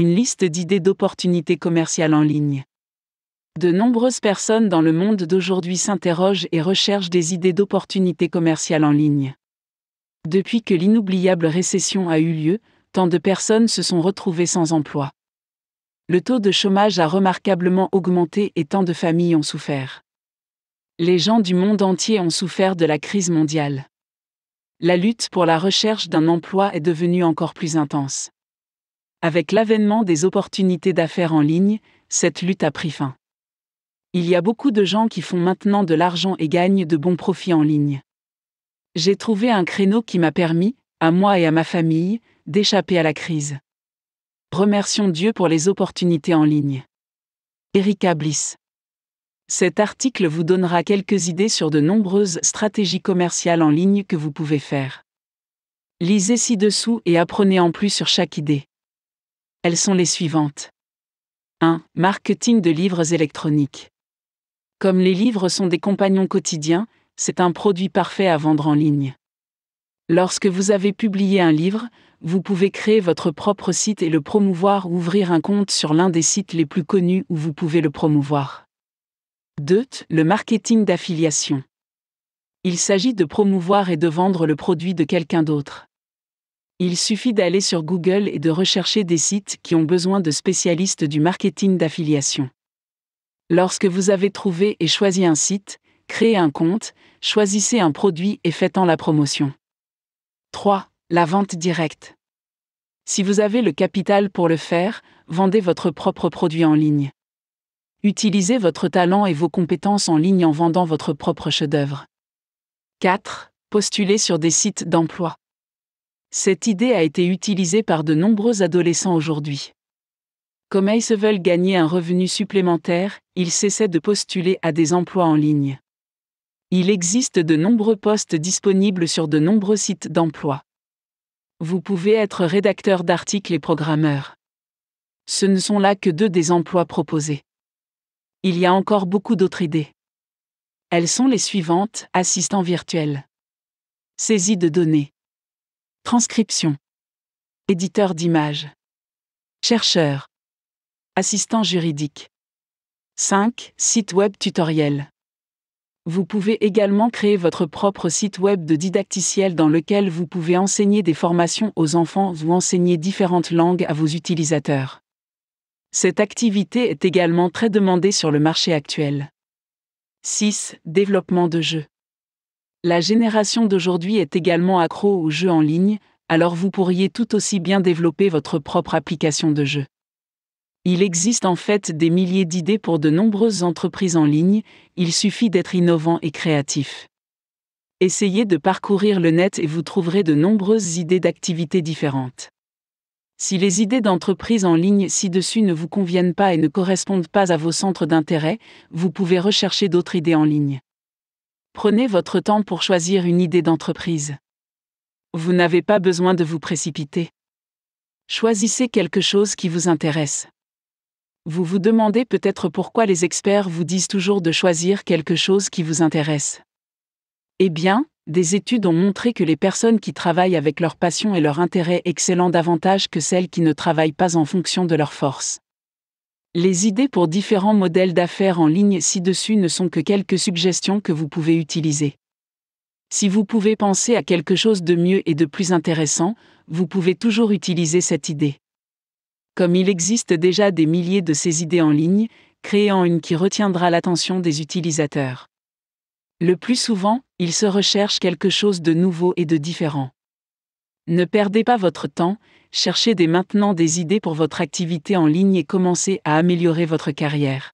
une liste d'idées d'opportunités commerciales en ligne. De nombreuses personnes dans le monde d'aujourd'hui s'interrogent et recherchent des idées d'opportunités commerciales en ligne. Depuis que l'inoubliable récession a eu lieu, tant de personnes se sont retrouvées sans emploi. Le taux de chômage a remarquablement augmenté et tant de familles ont souffert. Les gens du monde entier ont souffert de la crise mondiale. La lutte pour la recherche d'un emploi est devenue encore plus intense. Avec l'avènement des opportunités d'affaires en ligne, cette lutte a pris fin. Il y a beaucoup de gens qui font maintenant de l'argent et gagnent de bons profits en ligne. J'ai trouvé un créneau qui m'a permis, à moi et à ma famille, d'échapper à la crise. Remercions Dieu pour les opportunités en ligne. Erika Bliss. Cet article vous donnera quelques idées sur de nombreuses stratégies commerciales en ligne que vous pouvez faire. Lisez ci-dessous et apprenez en plus sur chaque idée. Elles sont les suivantes. 1. Marketing de livres électroniques. Comme les livres sont des compagnons quotidiens, c'est un produit parfait à vendre en ligne. Lorsque vous avez publié un livre, vous pouvez créer votre propre site et le promouvoir ou ouvrir un compte sur l'un des sites les plus connus où vous pouvez le promouvoir. 2. Le marketing d'affiliation. Il s'agit de promouvoir et de vendre le produit de quelqu'un d'autre. Il suffit d'aller sur Google et de rechercher des sites qui ont besoin de spécialistes du marketing d'affiliation. Lorsque vous avez trouvé et choisi un site, créez un compte, choisissez un produit et faites-en la promotion. 3. La vente directe. Si vous avez le capital pour le faire, vendez votre propre produit en ligne. Utilisez votre talent et vos compétences en ligne en vendant votre propre chef-d'œuvre. 4. Postulez sur des sites d'emploi. Cette idée a été utilisée par de nombreux adolescents aujourd'hui. Comme ils se veulent gagner un revenu supplémentaire, ils cessaient de postuler à des emplois en ligne. Il existe de nombreux postes disponibles sur de nombreux sites d'emploi. Vous pouvez être rédacteur d'articles et programmeur. Ce ne sont là que deux des emplois proposés. Il y a encore beaucoup d'autres idées. Elles sont les suivantes, assistant virtuel. Saisie de données. Transcription. Éditeur d'images. Chercheur. Assistant juridique. 5. Site web tutoriel. Vous pouvez également créer votre propre site web de didacticiel dans lequel vous pouvez enseigner des formations aux enfants ou enseigner différentes langues à vos utilisateurs. Cette activité est également très demandée sur le marché actuel. 6. Développement de jeux. La génération d'aujourd'hui est également accro aux jeux en ligne, alors vous pourriez tout aussi bien développer votre propre application de jeu. Il existe en fait des milliers d'idées pour de nombreuses entreprises en ligne, il suffit d'être innovant et créatif. Essayez de parcourir le net et vous trouverez de nombreuses idées d'activités différentes. Si les idées d'entreprises en ligne ci-dessus ne vous conviennent pas et ne correspondent pas à vos centres d'intérêt, vous pouvez rechercher d'autres idées en ligne. Prenez votre temps pour choisir une idée d'entreprise. Vous n'avez pas besoin de vous précipiter. Choisissez quelque chose qui vous intéresse. Vous vous demandez peut-être pourquoi les experts vous disent toujours de choisir quelque chose qui vous intéresse. Eh bien, des études ont montré que les personnes qui travaillent avec leur passion et leur intérêt excellent davantage que celles qui ne travaillent pas en fonction de leur force. Les idées pour différents modèles d'affaires en ligne ci-dessus ne sont que quelques suggestions que vous pouvez utiliser. Si vous pouvez penser à quelque chose de mieux et de plus intéressant, vous pouvez toujours utiliser cette idée. Comme il existe déjà des milliers de ces idées en ligne, créez une qui retiendra l'attention des utilisateurs. Le plus souvent, ils se recherchent quelque chose de nouveau et de différent. Ne perdez pas votre temps, cherchez dès maintenant des idées pour votre activité en ligne et commencez à améliorer votre carrière.